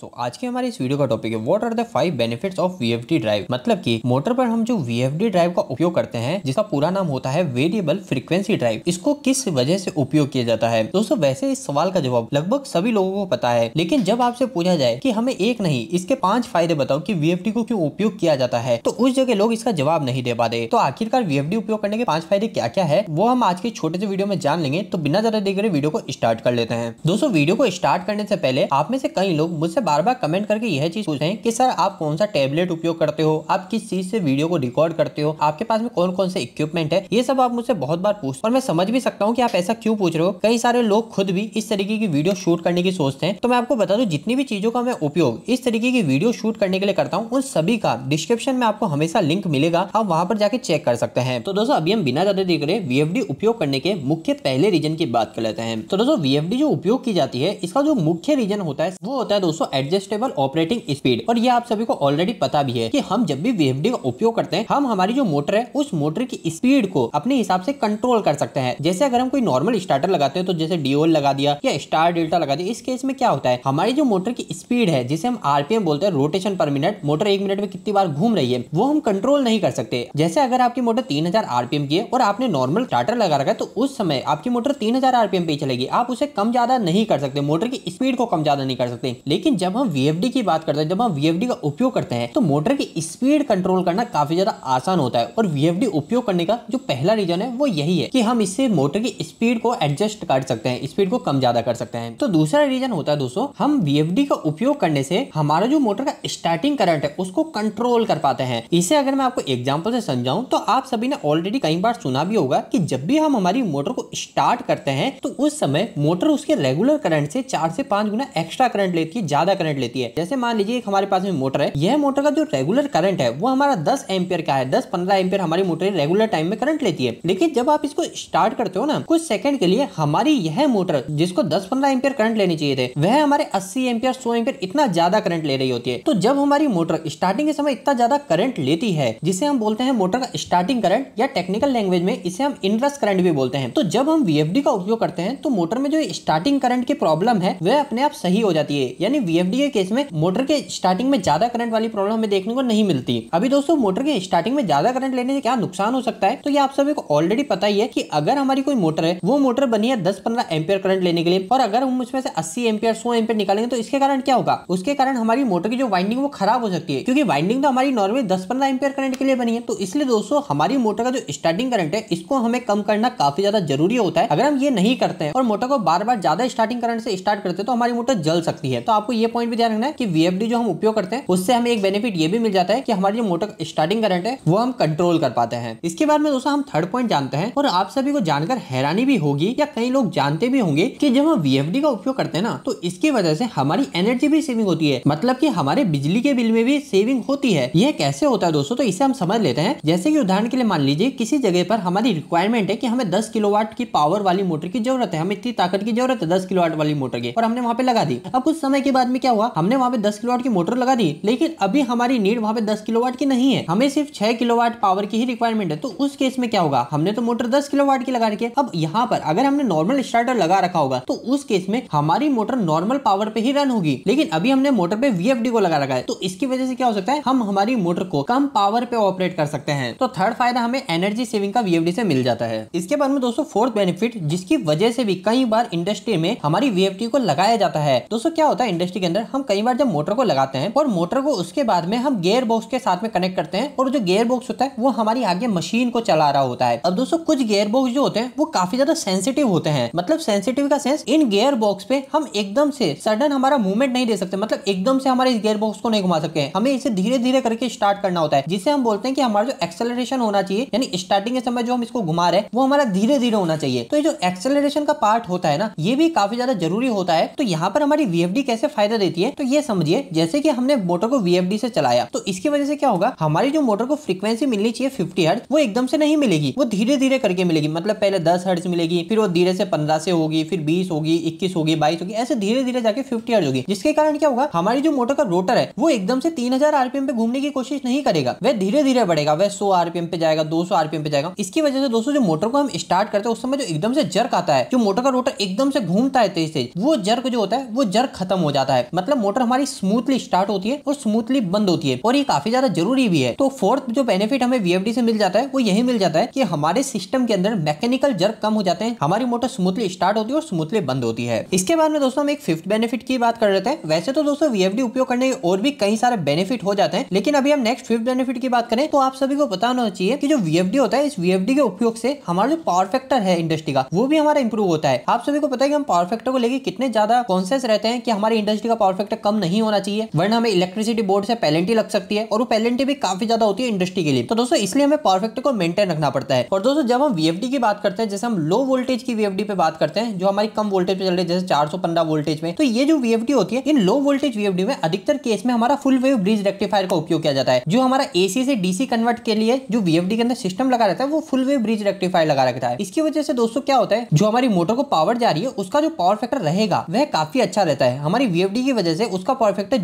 तो आज के हमारे इस वीडियो का टॉपिक है what are the five benefits of V drive मतलब कि मोटर पर हम जो वी ड्राइव का उपयोग करते हैं जिसका पूरा नाम होता है वेरिएबल फ्रीक्वेंसी ड्राइव इसको किस वजह से उपयोग किया जाता है दोस्तों वैसे इस सवाल का जवाब लगभग सभी लोगों को पता है लेकिन जब आपसे पूछा जाए की हमें एक नहीं इसके पांच फायदे बताओ की वी को क्यों उपयोग किया जाता है तो उस जगह लोग इसका जवाब नहीं दे पाते तो आखिरकार वी उपयोग करने के पांच फायदे क्या क्या है वो हम आज के छोटे से वीडियो में जान लेंगे तो बिना ज्यादा देख रहे वीडियो को स्टार्ट कर लेते हैं दोस्तों वीडियो को स्टार्ट करने से पहले आप में से कई लोग मुझसे बार बार कमेंट करके यह चीज पूछते हैं कि सर आप कौन सा टैबलेट उपयोग करते हो आप किस चीज से वीडियो को रिकॉर्ड करते हो आपके पास में कौन कौन से इक्विपमेंट है ये सब आप मुझसे बहुत बार पूछ और मैं समझ भी सकता हूँ कि आप ऐसा क्यों पूछ रहे हो कई सारे लोग खुद भी इस तरीके की वीडियो शूट करने की सोचते हैं तो मैं आपको बता दू जितनी भी चीजों का मैं उपयोग इस तरीके की वीडियो शूट करने के लिए करता हूँ उन सभी का डिस्क्रिप्शन में आपको हमेशा लिंक मिलेगा आप वहां पर जाके चेक कर सकते हैं तो दोस्तों अभी हम बिना ज्यादा देख रहे वीएफडी उपयोग करने के मुख्य पहले रीजन की बात कर लेते हैं तो दोस्तों वीएफडी जो उपयोग की जाती है इसका जो मुख्य रीजन होता है वो होता है दोस्तों एडजस्टेबल ऑपरेटिंग स्पीड और ये आप सभी को ऑलरेडी पता भी है कि हम जब भी वीएफडी का उपयोग करते हैं हम हमारी जो मोटर है उस मोटर की स्पीड को अपने हिसाब से कंट्रोल कर सकते हैं जैसे अगर हम कोई नॉर्मल स्टार्टर लगाते हैं तो जैसे डीओल लगा दिया या स्टार डेल्टा लगा दिया इस केस में क्या होता है हमारी जो मोटर की स्पीड है जिसे हम आरपीएम बोलते हैं रोटेशन पर मिनट मोटर एक मिनट में कितनी बार घूम रही है वो हम कंट्रोल नहीं कर सकते जैसे अगर आपकी मोटर तीन आरपीएम की है और आपने नॉर्मल स्टार्टर लगा रखा है तो उस समय आपकी मोटर तीन आरपीएम पे चलेगी आप उसे कम ज्यादा नहीं कर सकते मोटर की स्पीड को कम ज्यादा नहीं कर सकते लेकिन जब हम VFD की बात करते हैं जब हम VFD का उपयोग करते हैं तो मोटर की स्पीड कंट्रोल करना काफी ज्यादा आसान होता है और VFD उपयोग करने का जो पहला रीजन है वो यही है कि हम इससे मोटर की स्पीड को एडजस्ट कर सकते हैं स्पीड को कम ज्यादा कर सकते हैं तो दूसरा रीजन होता है दोस्तों हम VFD का उपयोग करने से हमारा जो मोटर का स्टार्टिंग करंट है उसको कंट्रोल कर पाते हैं इसे अगर मैं आपको एग्जाम्पल से समझाऊं तो आप सभी ने ऑलरेडी कई बार सुना भी होगा की जब भी हम हमारी मोटर को स्टार्ट करते हैं तो उस समय मोटर उसके रेगुलर करंट से चार से पांच गुना एक्स्ट्रा करंट लेती है ज्यादा ज्यादा करंट लेती है जैसे मान लीजिए हमारे पास में मोटर है यह मोटर का जो रेगुलर करंट है वो हमारा दस एम्पियर का है दस पंद्रह एम्पियर हमारी मोटर रेगुलर टाइम में करंट लेती है लेकिन जब आप इसको स्टार्ट करते हो ना कुछ सेकंड के लिए हमारी यह मोटर जिसको दस पंद्रह एम्पियर करंट लेनी चाहिए थे वह हमारे अस्सी एम्पियर सौ एम्पियर इतना ज्यादा करंट ले रही होती है तो जब हमारी मोटर स्टार्टिंग के समय इतना ज्यादा करंट लेती है जिसे हम बोलते हैं मोटर का स्टार्टिंग करंट या टेक्निकल लैंग्वेज में इसे हम इंटरेस्ट करंट भी बोलते हैं तो जब हम वीएफडी का उपयोग करते हैं तो मोटर में जो स्टार्टिंग करंट की प्रॉब्लम है वह अपने आप सही हो जाती है यानी वी एफडी के केस में मोटर के स्टार्टिंग में ज्यादा करंट वाली प्रॉब्लम हमें देखने को नहीं मिलती अभी दोस्तों मोटर के स्टार्टिंग में ज्यादा करंट लेने से क्या नुकसान हो सकता है तो ये आप सभी को ऑलरेडी पता ही है कि अगर हमारी कोई मोटर है वो मोटर बनी है दस पंद्रह एम्पियर करंट लेने के लिए और अगर हम उसमें से अस्सी एम्पियर सौ एम्पियर निकालेंगे तो इसके कारण क्या होगा उसके कारण हमारी मोटर की जो वाइंडिंग वो खराब हो सकती है क्योंकि वाइंडिंग तो हमारी नॉर्मली दस पंद्रह एम्पियर करंट के लिए बनी है तो इसलिए दोस्तों हमारी मोटर का जो स्टार्टिंग करंट है इसको हमें कम करना काफी ज्यादा जरूरी होता है अगर हम ये नहीं करते हैं और मोटर को बार बार ज्यादा स्टार्टिंग करंट से स्टार्ट करते हैं तो हमारी मोटर जल सकती है तो आपको ये पॉइंट भी ध्यान रखना है कि वीएफडी जो हम उपयोग करते हैं उससे हमें एक बेनिफिट ये भी मिल जाता है कि हमारी जो मोटर स्टार्टिंग करंट है वो हम कंट्रोल कर पाते हैं इसके बाद में दोस्तों हम थर्ड पॉइंट जानते हैं और आप सभी को जानकर हैरानी भी होगी या कई लोग जानते भी होंगे की जब हम वी का उपयोग करते हैं ना तो इसकी वजह से हमारी एनर्जी भी सेविंग होती है मतलब की हमारे बिजली के बिल में भी सेविंग होती है यह कैसे होता है दोस्तों तो इसे हम समझ लेते हैं जैसे की उदाहरण के लिए मान लीजिए किसी जगह पर हमारी रिक्वायरमेंट है की हमें दस किलो की पावर वाली मोटर की जरूरत है हमें इतनी ताकत की जरूरत है दस किलो वाली मोटर की और हमने वहाँ पे लगा दी अब कुछ समय के बाद में क्या हुआ हमने वहाँ पे दस किलो की मोटर लगा दी लेकिन अभी हमारी नीड वहाँ पे दस किलो की नहीं है हमें सिर्फ छह किलो पावर की ही रिक्वायरमेंट है तो उस केस में क्या होगा हमने तो मोटर दस किलो की लगा रखी है अब यहाँ पर अगर हमने नॉर्मल स्टार्टर लगा रखा होगा तो उस केस में हमारी मोटर नॉर्मल पावर पे ही रन होगी लेकिन अभी हमने मोटर पे वी को लगा रखा है तो इसकी वजह से क्या हो सकता है हम हमारी मोटर को कम पावर पे ऑपरेट कर सकते हैं तो थर्ड फायदा हमें एनर्जी सेविंग का वी से मिल जाता है इसके बाद में दोस्तों फोर्थ बेनिफिट जिसकी वजह से भी कई बार इंडस्ट्री में हमारी वी को लगाया जाता है दोस्तों क्या होता है इंडस्ट्री के अंदर हम कई बार जब मोटर को लगाते हैं और मोटर को उसके बाद में हम गेयर बॉक्स के साथ में कनेक्ट करते हैं और जो गेयर बॉक्स होता है वो हमारी आगे मशीन को चला रहा होता है अब दोस्तों कुछ गेयर बॉक्स जो होते हैं वो काफी ज्यादा सेंसिटिव होते हैं मतलब सेंसिटिव का सेंस इन गेयर बॉक्स पे हम एकदम से सडन हमारा मूवमेंट नहीं दे सकते मतलब एकदम से हमारे इस गेयर बॉक्स को नहीं घुमा सकते हैं हमें इसे धीरे धीरे करके स्टार्ट करना होता है जिसे हम बोलते हैं कि हमारा जो एक्सेलरेशन होना चाहिए यानी स्टार्टिंग के समय जो हम इसको घुमा रहे हैं वो हमारा धीरे धीरे होना चाहिए तो ये जो एक्सेलरेशन का पार्ट होता है ना ये भी काफी ज्यादा जरूरी होता है तो यहाँ पर हमारी वीएफडी कैसे फायदा फायदा देती है तो ये समझिए जैसे कि हमने मोटर को वी से चलाया तो इसकी वजह से क्या होगा हमारी जो मोटर को फ्रीक्वेंसी मिलनी चाहिए फिफ्टी हर्ट वो एकदम से नहीं मिलेगी वो धीरे धीरे करके मिलेगी मतलब पहले दस हर्ट मिलेगी फिर वो धीरे से पंद्रह से होगी फिर बीस होगी इक्कीस होगी बाईस होगी ऐसे धीरे धीरे जाके फिफ्टी हर्ट होगी जिसके कारण क्या होगा हमारी जो मोटर का रोटर है वो एकदम से तीन हजार आरपीएम पे घूमने की कोशिश नहीं करेगा वह धीरे धीरे बढ़ेगा वह सौ आरपीएम पे जाएगा दो सौ आरपीएम पे जाएगा इसकी वजह से दोस्तों जो मोटर को हम स्टार्ट करते हैं उस समय जो एकदम से जर्क आता है जो मोटर का रोटर एकदम से घूमता है तेज तेज वो जर्क जो होता है वो जर्क खत्म हो जाता है है मतलब मोटर हमारी स्मूथली स्टार्ट होती है और स्मूथली बंद होती है और ये काफी ज्यादा जरूरी भी है तो फोर्थ जो बेनिफिट हमें वीएफडी से मिल जाता है वो यही मिल जाता है कि हमारे सिस्टम के अंदर मैकेनिकल जर्क कम हो जाते हैं हमारी मोटर स्मूथली स्टार्ट होती है और स्मूथली बंद होती है इसके बाद में दोस्तों हम एक फिफ्थ बेनिफिट की बात कर लेते हैं वैसे तो दोस्तों वीएफडी उपयोग करने के और भी कई सारे बेनिफिट हो जाते हैं लेकिन अभी हम नेक्स्ट फिफ्थ बेनिफिट की बात करें तो आप सभी को पता होना चाहिए कि जो वीएफडी होता है इस वीएफडी के उपयोग से हमारा जो पावर फैक्टर है इंडस्ट्री का वो भी हमारा इंप्रूव होता है आप सभी को पता है कि हम पावर फैक्टर को लेकर कितने ज्यादा कॉन्सियस रहते हैं कि हमारी इंडस्ट्री का का पावर फैक्टर कम नहीं होना चाहिए वरना हमें इलेक्ट्रिसिटी बोर्ड से पेलेंटी लग सकती है और वो पेलेंटी भी काफी ज्यादा होती है इंडस्ट्री के लिए तो दोस्तों इसलिए हमें पावर फैक्टर को मेंटेन रखना पड़ता है और दोस्तों जब हम वीएफडी की बात करते हैं जैसे हम लो वोल्टेज की वीएफडी पे बात करते हैं जो हमारी कम वोल्टेज पे चल रही है जैसे चार वोल्टेज में तो ये जो वीएफडी होती है इन लो वोल्टेज वीएफडी में अधिकतर केस में हमारा फुल वेव ब्रिज रेक्टिफायर का उपयोग किया जाता है जो हमारा एसी से डीसी कन्वर्ट के लिए जो वीएफडी के अंदर सिस्टम लगा रहता है वो फुल वेव ब्रिज रेक्टिफायर लगा रखता है इसकी वजह से दोस्तों क्या होता है जो हमारी मोटर को पावर जा रही है उसका जो पावर फैक्टर रहेगा वह काफी अच्छा रहता है हमारी वीएफडी की वजह से उसका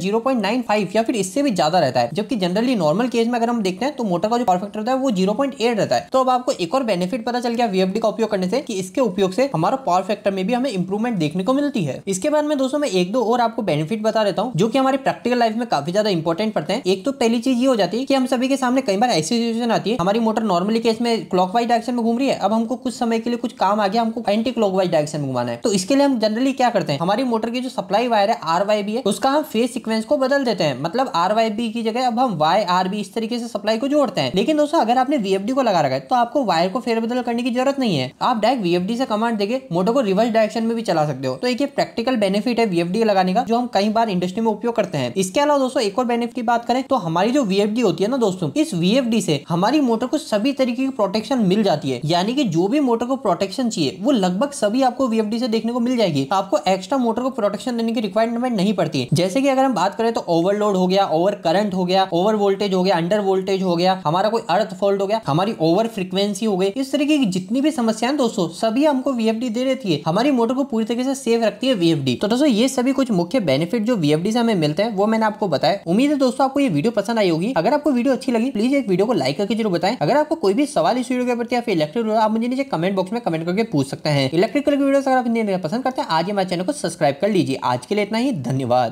जीरो पॉइंट नाइन फाइव या फिर इससे भी ज्यादा रहता है जबकि जनरली नॉर्मल केस में अगर हम देखते हैं तो मोटर का जो परफेक्ट रहता है वो जीरो पॉइंट एट रहता है तो अब आपको एक और बेनिफिट पता चल गया वीएफडी का उपयोग करने से कि इसके उपयोग से हमारा पावर फैक्टर में भी हमें इंप्रूवमेंट देखने को मिलती है इसके बाद में दोस्तों मैं एक दो और आपको बेनिफिट बता देता हूँ जो की हमारे प्रैक्टिकल लाइफ में काफी ज्यादा इंपॉर्टेंट पड़ते हैं एक तो पहली चीज ये हो जाती है कि हम सभी के सामने कई बार ऐसी सिचुएशन आती है हमारी मोटर नॉर्मली केस में क्लॉक वाइज डायरेक्शन में घूम रही है अब हमको कुछ समय के लिए कुछ काम आ गया हमको एंटी क्लॉक वाइज डायरेक्शन में घुमाना है तो इसके लिए हम जनरली क्या करते हैं हमारी मोटर की जो सप्लाई वायर है आर आर है उसका हम फेस सिक्वेंस को बदल देते हैं मतलब आर की जगह अब हम वाई आर इस तरीके से सप्लाई को जोड़ते हैं लेकिन दोस्तों अगर आपने वीएफडी को लगा रखा है तो आपको वायर को फेरबदल करने की जरूरत नहीं है आप डायरेक्ट वीएफडी से कमांड देके मोटर को रिवर्स डायरेक्शन में भी चला सकते हो तो एक प्रैक्टिकल बेनिफिट है वीएफडी लगाने का जो हम कई बार इंडस्ट्री में उपयोग करते हैं इसके अलावा दोस्तों एक और बेनिफिट की बात करें तो हमारी जो वीएफडी होती है ना दोस्तों इस वीएफडी से हमारी मोटर को सभी तरीके की प्रोटेक्शन मिल जाती है यानी कि जो भी मोटर को प्रोटेक्शन चाहिए वो लगभग सभी आपको वीएफडी से देखने को मिल जाएगी आपको एक्स्ट्रा मोटर को प्रोटेक्शन देने की रिक्वायरमेंट नहीं पड़ती जैसे कि अगर हम बात करें तो ओवरलोड हो गया ओवर करंट हो गया ओवर वोल्टेज हो गया अंडर वोल्टेज हो गया हमारा कोई अर्थ फॉल्ट हो गया हमारी ओवर फ्रिक्वेंसी हो गई इस तरीके की जितनी भी समस्याएं दोस्तों सभी हमको वीएफडी दे देती है हमारी मोटर को पूरी तरीके से सेफ रखती है वीएफडी तो दोस्तों ये सभी कुछ मुख्य बेनिफिट जो वीएफडी से हमें मिलते हैं वो मैंने आपको बताया उम्मीद है दोस्तों आपको ये वीडियो पसंद आई होगी अगर आपको वीडियो अच्छी लगी प्लीज एक वीडियो को लाइक करके जरूर बताएं अगर आपको कोई भी सवाल इस वीडियो के प्रति या फिर इलेक्ट्रिक आप मुझे नीचे कमेंट बॉक्स में कमेंट करके पूछ सकते हैं इलेक्ट्रिकल वीडियो अगर आप पसंद करते हैं आज हमारे चैनल को सब्सक्राइब कर लीजिए आज के लिए इतना ही धन्यवाद